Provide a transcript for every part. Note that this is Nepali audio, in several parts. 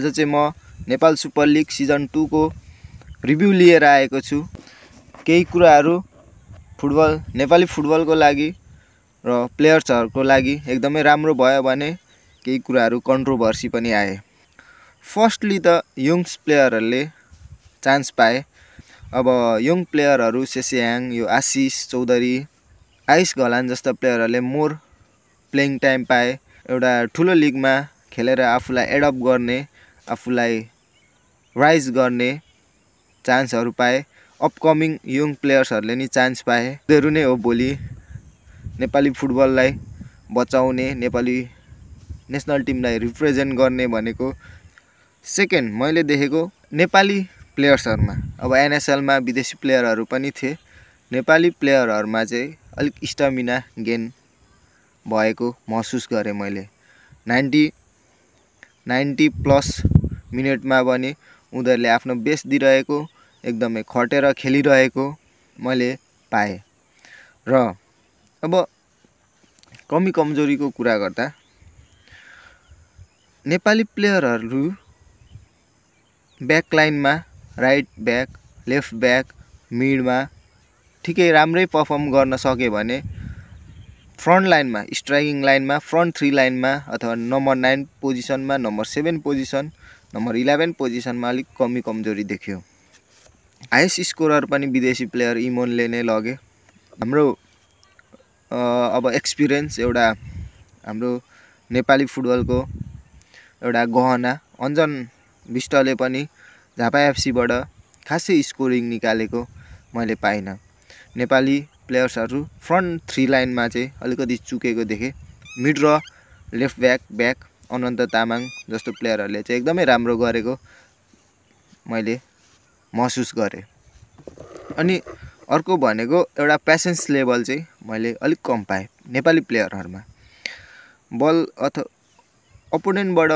आज चाहिँ म नेपाल सुपर लिग सिजन टूको रिभ्यू लिएर आएको छु केही कुराहरू फुटबल नेपाली फुटबलको लागि र प्लेयर्सहरूको लागि एकदमै राम्रो भयो भने केही कुराहरू कन्ट्रोभर्सी पनि आए फर्स्टली त यङ्स प्लेयरहरूले चान्स पाए अब यङ प्लेयरहरू सेस्याङ यो आशिष चौधरी आयुष घलान जस्ता प्लेयरहरूले मोर प्लेइङ टाइम पाए एउटा ठुलो लिगमा खेलेर आफूलाई एडप्ट गर्ने आफूलाई राइज गर्ने चान्सहरू पाए अपकमिङ यङ प्लेयर्सहरूले नि चान्स पाए उनीहरू नै हो भोलि नेपाली फुटबललाई बचाउने नेपाली नेसनल टिमलाई रिप्रेजेन्ट गर्ने भनेको सेकेन्ड मैले देखेको नेपाली प्लेयर्सहरूमा अब एनएसएलमा विदेशी प्लेयरहरू पनि थिए नेपाली प्लेयरहरूमा चाहिँ अलिक स्टामिना गेन भएको महसुस गरेँ मैले नाइन्टी नाइन्टी प्लस मिनटमा पनि उनीहरूले आफ्नो बेस्ट दिइरहेको एकदमै खटेर खेलिरहेको मैले पाएँ र अब कमी कमजोरीको कुरा गर्दा नेपाली प्लेयरहरू ब्याकलाइनमा राइट ब्याक लेफ्ट ब्याक मिडमा ठिकै राम्रै पर्फर्म गर्न सक्यो भने फ्रन्ट लाइनमा स्ट्राइकिङ लाइनमा फ्रन्ट थ्री लाइनमा अथवा नम्बर नाइन पोजिसनमा number seven position number eleven पोजिसनमा अलिक कमी कमजोरी देखियो हाइस स्कोरर पनि विदेशी प्लेयर इमोनले नै लगे हाम्रो अब एक्सपिरियन्स एउटा हाम्रो नेपाली फुटबलको एउटा गहना अञ्जन विष्टले पनि झापा एफसीबाट खासै स्कोरिङ निकालेको मैले पाइनँ नेपाली प्लेयर्सहरू फ्रन्ट थ्री लाइनमा चाहिँ अलिकति चुकेको देखेँ मिड र left back back Anant Tamang जस्तो प्लेयरहरूले चाहिँ एकदमै राम्रो गरेको मैले महसुस गरेँ अनि अर्को भनेको एउटा पेसेन्स लेभल चाहिँ मैले अलिक कम पाएँ नेपाली प्लेयरहरूमा बल अथवा अपोनेन्टबाट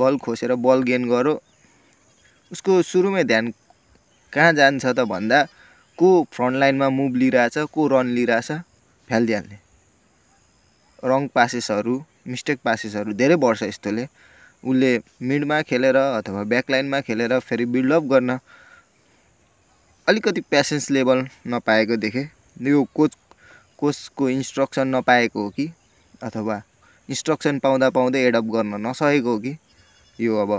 बल खोसेर बल गेन गरो उसको सुरुमै ध्यान कहाँ जान्छ त भन्दा को फ्रन्ट लाइनमा मुभ लिइरहेछ को रन लिइरहेछ फ्यालिदिहाल्ने रङ पासेसहरू मिस्टेक पासेसहरू धेरै बढ्छ यस्तोले उसले मिडमा खेलेर अथवा ब्याकलाइनमा खेलेर फेरि बिल्डअप गर्न अलिकति पेसेन्स लेभल नपाएको देखेँ यो कोच कोचको इन्स्ट्रक्सन नपाएको हो कि अथवा इन्स्ट्रक्सन पाउँदा पाउँदै एडप्ट गर्न नसकेको हो कि यो अब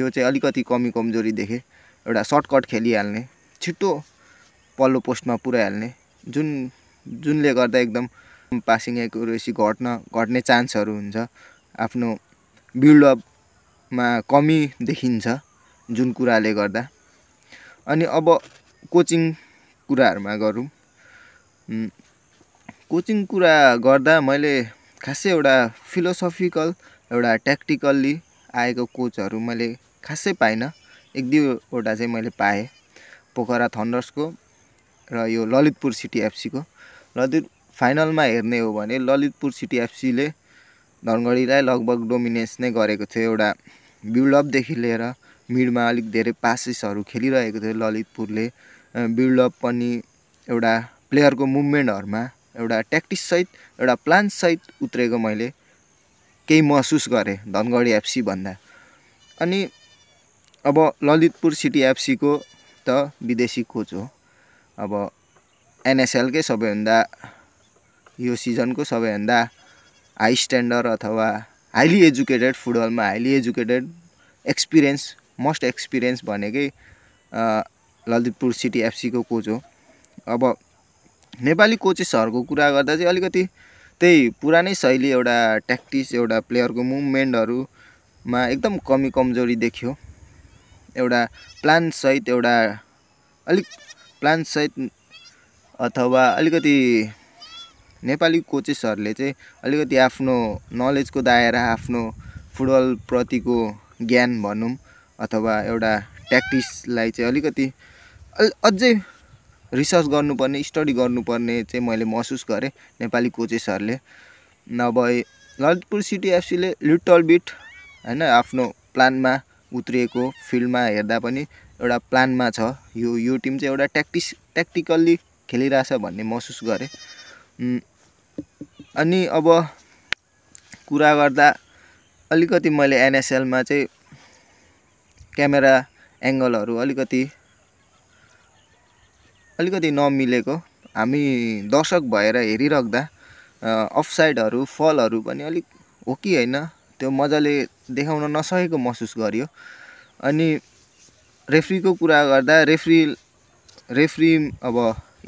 यो चाहिँ अलिकति कमी कमजोरी देखेँ एउटा सर्टकट खेलिहाल्ने छिटो पल्लो पोस्टमा पुऱ्याइहाल्ने जुन जुनले गर्दा एकदम पासिङ एकुरेसी घट्न घट्ने चान्सहरू हुन्छ आफ्नो बिल्डअपमा कमी देखिन्छ जुन कुराले गर्दा अनि अब कोचिङ कुराहरूमा गरौँ कोचिङ कुरा गर्दा मैले खासै एउटा फिलोसफिकल एउटा ट्याक्टिकल्ली आएको कोचहरू मैले खासै पाइनँ एक दुईवटा चाहिँ मैले पाएँ पोखरा थन्डर्सको र यो ललितपुर सिटी एफसीको ललित फाइनलमा हेर्ने हो भने ललितपुर सिटी एफसीले धनगढीलाई लगभग डोमिनेन्स नै गरेको थियो एउटा बिल्डअपदेखि लिएर मिडमा अलिक धेरै पासेसहरू खेलिरहेको थियो ललितपुरले बिल्डअप पनि एउटा प्लेयरको मुभमेन्टहरूमा एउटा ट्याक्टिससहित एउटा प्लान्ससहित उत्रेको मैले केही महसुस गरेँ धनगढी एफसी भन्दा अनि अब ललितपुर सिटी एफसीको त विदेशी कोच हो अब एनएसएलकै सबैभन्दा यो सिजनको सबैभन्दा हाई स्ट्यान्डर्ड अथवा हाइली एजुकेटेड फुटबलमा highly educated experience most experience भनेकै ललितपुर सिटी एफसीको कोच हो अब नेपाली कोचेसहरूको कुरा गर्दा चाहिँ अलिकति त्यही पुरानै शैली एउटा ट्याक्टिस एउटा प्लेयरको मुभमेन्टहरूमा एकदम कमी कमजोरी देखियो एउटा प्लान्टसहित एउटा अलिक प्लान्टसहित अथवा अलिकति नेपाली कोचेसहरूले चाहिँ अलिकति आफ्नो नलेजको दायरा आफ्नो फुटबलप्रतिको ज्ञान भनौँ अथवा एउटा ट्याक्टिसलाई चाहिँ अलिकति अझै रिसर्च गर्नुपर्ने स्टडी गर्नुपर्ने चाहिँ मैले महसुस गरेँ नेपाली कोचेसहरूले नभए ललितपुर सिटी एफसीले लिटल बिट होइन आफ्नो प्लानमा उत्रिएको फिल्डमा हेर्दा पनि एउटा प्लानमा छ यो यो टिम चाहिँ एउटा ट्याक्टिस ट्याक्टिकल्ली खेलिरहेछ भन्ने महसुस गरेँ अनि अब कुरा गर्दा अलिकति मैले एनएसएलमा चाहिँ क्यामेरा एङ्गलहरू अलिकति अलिकति नमिलेको हामी दर्शक भएर हेरिराख्दा अफसाइडहरू फलहरू पनि अलिक हो कि होइन त्यो मजाले देखाउन नसकेको महसुस गरियो अनि रेफ्रीको कुरा गर्दा रेफ्री रेफ्री अब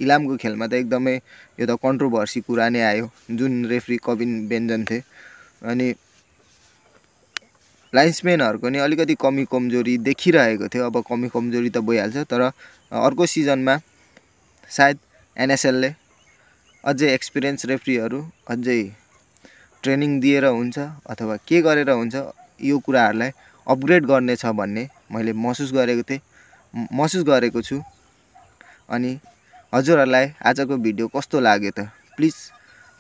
इलामको खेलमा त एकदमै यो त कन्ट्रोभर्सी कुरा नै आयो जुन रेफ्री कविन बेन्जन थिए अनि लाइन्समेनहरूको नि अलिकति कमी कमजोरी देखिरहेको थियो अब कमी कमजोरी त भइहाल्छ तर अर्को सिजनमा सायद एनएसएलले अझै एक्सपिरियन्स रेफ्रीहरू अझै ट्रेनिङ दिएर हुन्छ अथवा के गरेर हुन्छ यो कुराहरूलाई अपग्रेड गर्नेछ भन्ने मैले महसुस गरेको थिएँ महसुस गरेको छु अनि हजुरहरूलाई आजको भिडियो कस्तो लाग्यो त प्लिज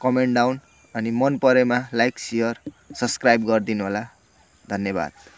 कमेन्ट डाउन अनि मन परेमा लाइक सेयर सब्सक्राइब गरिदिनु होला धन्यवाद